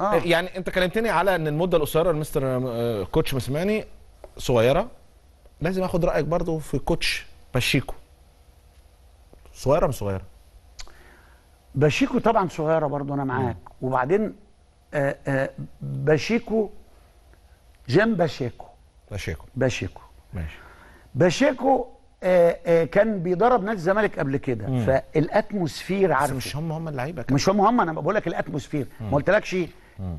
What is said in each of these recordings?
آه. يعني انت كلمتني على ان المده القصيره لمستر آه، كوتش مسماني صغيره لازم اخد رايك برضو في كوتش باشيكو صغيره مش صغيره باشيكو طبعا صغيره برضو انا معاك وبعدين آآ آه، آآ باشيكو جيم باشيكو باشيكو باشيكو ماشي باشيكو آآ آآ كان بيدرب نادي الزمالك قبل كده فالاتموسفير عارف مش هم هم اللعيبه مش هم هم انا بقول لك الاتموسفير ما قلتلكش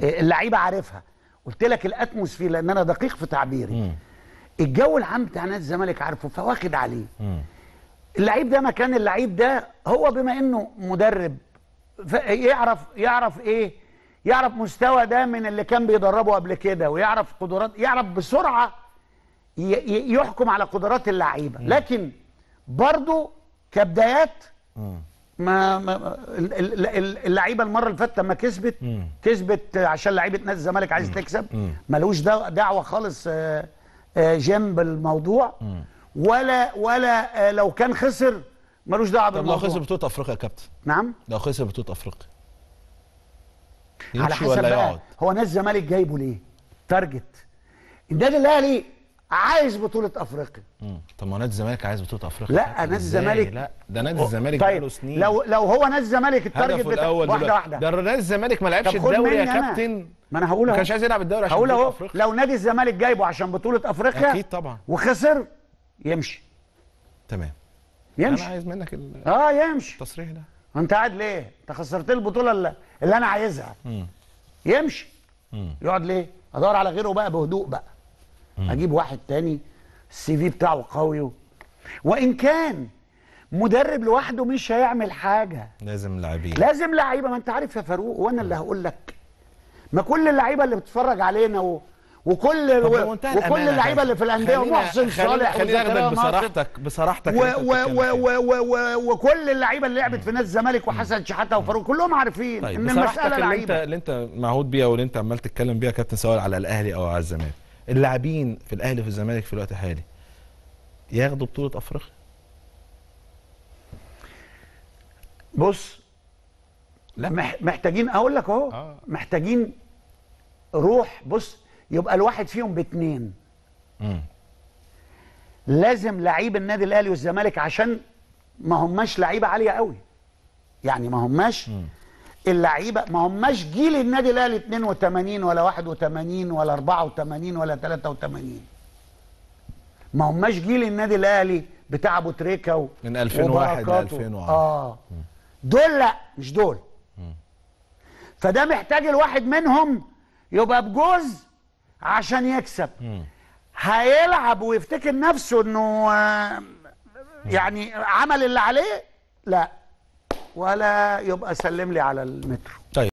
إيه، اللعيبه عارفها قلت لك الاتموسفير لان انا دقيق في تعبيري مم. الجو العام بتاع نادي الزمالك عارفه فواخد عليه اللعيب ده مكان اللعيب ده هو بما انه مدرب يعرف يعرف ايه يعرف مستوى ده من اللي كان بيدربه قبل كده ويعرف قدرات يعرف بسرعه يحكم على قدرات اللعيبه لكن برضه كبدايات ما, ما اللعيبه المره اللي فاتت لما كسبت كسبت عشان لعيبه نادي الزمالك عايز تكسب ملوش دعوه خالص آه، آه، جيم بالموضوع ولا ولا آه، لو كان خسر ملوش دعوه بالموضوع طب لو خسر بطوله افريقيا يا كابتن نعم لو خسر بطوله افريقيا على حسب ولا يقعد. هو نادي الزمالك جايبه ليه؟ تارجت النادي الاهلي عايز بطوله افريقيا طب ما نادي الزمالك عايز بطوله افريقيا لا نادي الزمالك لا ده نادي الزمالك طيب بقاله سنين لو لو هو نادي الزمالك التارجت بتاعه واحده واحده ده نادي الزمالك ما لعبش الدوري يا كابتن ما انا هقول اهو ما كانش عايز يلعب الدوري عشان هقول اهو لو نادي الزمالك جايبه عشان بطوله افريقيا اكيد طبعا وخسر يمشي تمام يمشي انا عايز منك ال اه يمشي التصريح ده انت قاعد ليه انت خسرت لي البطوله اللي, اللي انا عايزها مم. يمشي يقعد ليه ادور على غيره بقى بهدوء بقى اجيب واحد تاني السي في بتاعه قوي وان كان مدرب لوحده مش هيعمل حاجه لازم لاعبين لازم لعيبه ما انت عارف يا فاروق وانا اللي هقول لك ما كل اللعيبه اللي بتتفرج علينا و... وكل و... وكل اللعيبه اللي في الانديه ومحسن صالح خلينا ناخدك بصراحتك بصراحتك و... و... و... و... و... وكل اللعيبه اللي لعبت في نادي الزمالك وحسن شحاته وفاروق كلهم عارفين طيب ان المساله لعيبه اللي انت اللي انت معهود بيها واللي انت عمال تتكلم بيها كابتن سواء على الاهلي او على الزمالك اللاعبين في الاهلي وفي الزمالك في الوقت الحالي ياخدوا بطوله افريقيا بص لا محتاجين اقول لك اهو آه. محتاجين روح بص يبقى الواحد فيهم باتنين مم. لازم لعيب النادي الاهلي والزمالك عشان ما هماش لعيبه عاليه قوي يعني ما هماش مم. اللعيبه ما هماش جيل النادي الاهلي 82 ولا 81 ولا 84 ولا 83 ما هماش جيل النادي الاهلي بتاع ابو تريكه و... من 2001 ل 2010 اه دول لا مش دول فده محتاج الواحد منهم يبقى بجوز عشان يكسب هيلعب ويفتكر نفسه انه آه، يعني عمل اللي عليه لا ولا يبقى سلم لي على المترو طيب